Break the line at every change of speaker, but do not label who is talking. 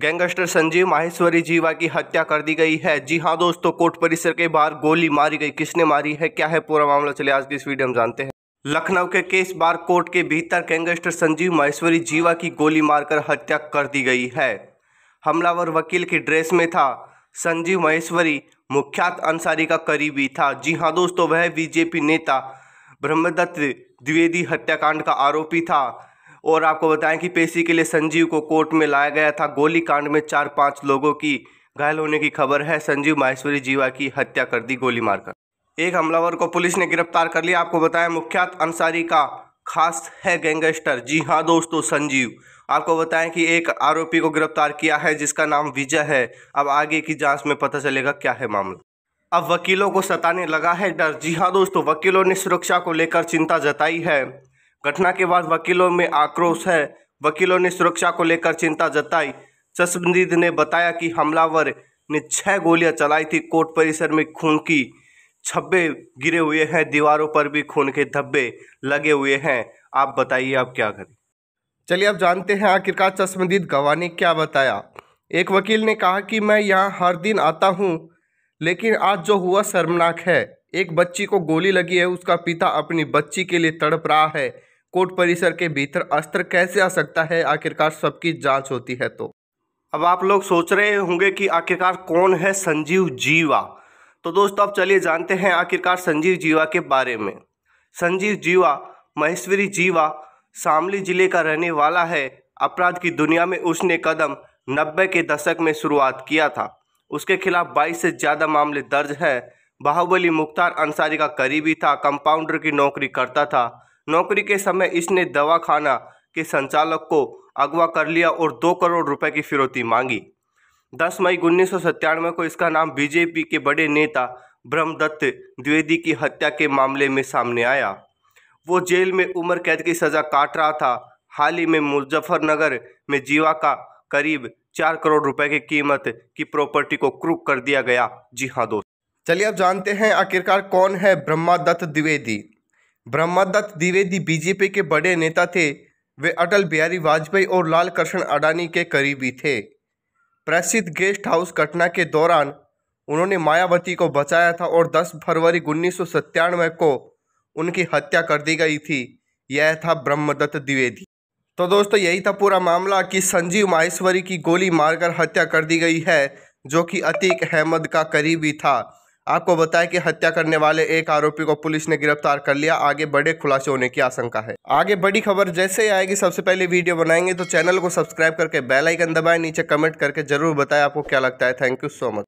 gangster Sanjeev Maheshwari जीवा की हत्या कर दी गई है जी हाँ दोस्तों कोर्ट परिसर के बाहर गोली मारी गई किसने मारी है क्या है पूरा मामला चले आज की इस वीडियो में जानते हैं लखनऊ के केस बार कोर्ट के भीतर गैंगस्टर संजीव माहेश्वरी जीवा की गोली मारकर हत्या कर दी गई है हमलावर वकील की ड्रेस में था संजीव महेश्वरी मुख्यात अंसारी का करीबी था जी हाँ दोस्तों वह बीजेपी नेता ब्रह्मदत्त द्विवेदी हत्याकांड का आरोपी था और आपको बताएं कि पेशी के लिए संजीव को कोर्ट में लाया गया था गोलीकांड में चार पांच लोगों की घायल होने की खबर है संजीव माहेश्वरी जीवा की हत्या कर दी गोली मारकर एक हमलावर को पुलिस ने गिरफ्तार कर लिया आपको बताएं मुख्यात अंसारी का खास है गैंगस्टर जी हाँ दोस्तों संजीव आपको बताएं कि एक आरोपी को गिरफ्तार किया है जिसका नाम विजय है अब आगे की जांच में पता चलेगा क्या है मामला अब वकीलों को सताने लगा है डर जी हाँ दोस्तों वकीलों ने सुरक्षा को लेकर चिंता जताई है घटना के बाद वकीलों में आक्रोश है वकीलों ने सुरक्षा को लेकर चिंता जताई चश्मदीद ने बताया कि हमलावर ने छह गोलियां चलाई थी कोर्ट परिसर में खून की छब्बे गिरे हुए हैं दीवारों पर भी खून के धब्बे लगे हुए हैं आप बताइए आप क्या करें चलिए आप जानते हैं आखिरकार चश्मदीद गवाह ने क्या बताया एक वकील ने कहा कि मैं यहाँ हर दिन आता हूँ लेकिन आज जो हुआ शर्मनाक है एक बच्ची को गोली लगी है उसका पिता अपनी बच्ची के लिए तड़प रहा है कोर्ट परिसर के भीतर अस्त्र कैसे आ सकता है आखिरकार सबकी जांच होती है तो अब आप लोग सोच रहे होंगे कि आखिरकार कौन है संजीव जीवा तो दोस्तों अब चलिए जानते हैं आखिरकार संजीव जीवा के बारे में संजीव जीवा महेश्वरी जीवा शामली जिले का रहने वाला है अपराध की दुनिया में उसने कदम नब्बे के दशक में शुरुआत किया था उसके खिलाफ 22 से ज़्यादा मामले दर्ज हैं बाहुबली मुख्तार अंसारी का करीबी था कंपाउंडर की नौकरी करता था नौकरी के समय इसने दवाखाना के संचालक को अगवा कर लिया और दो करोड़ रुपए की फिरौती मांगी 10 मई उन्नीस को इसका नाम बीजेपी के बड़े नेता ब्रह्मदत्त द्विवेदी की हत्या के मामले में सामने आया वो जेल में उम्र कैद की सज़ा काट रहा था हाल ही में मुजफ्फरनगर में जीवा का करीब चार करोड़ रुपए की कीमत की प्रॉपर्टी को क्रूक कर दिया गया जी हाँ दोस्त चलिए अब जानते हैं आखिरकार कौन है ब्रह्मा दत्त द्विवेदी ब्रह्मदत्त द्विवेदी बीजेपी के बड़े नेता थे वे अटल बिहारी वाजपेयी और लाल कृष्ण अडानी के करीबी थे प्रसिद्ध गेस्ट हाउस घटना के दौरान उन्होंने मायावती को बचाया था और 10 फरवरी उन्नीस को उनकी हत्या कर दी गई थी यह था ब्रह्मदत्त द्विवेदी तो दोस्तों यही था पूरा मामला कि संजीव माहेश्वरी की गोली मारकर हत्या कर दी गई है जो कि अतीक अहमद का करीबी था आपको बताया कि हत्या करने वाले एक आरोपी को पुलिस ने गिरफ्तार कर लिया आगे बड़े खुलासे होने की आशंका है आगे बड़ी खबर जैसे ही आएगी सबसे पहले वीडियो बनाएंगे तो चैनल को सब्सक्राइब करके बेल आइकन दबाएं नीचे कमेंट करके जरूर बताएं आपको क्या लगता है थैंक यू सो मच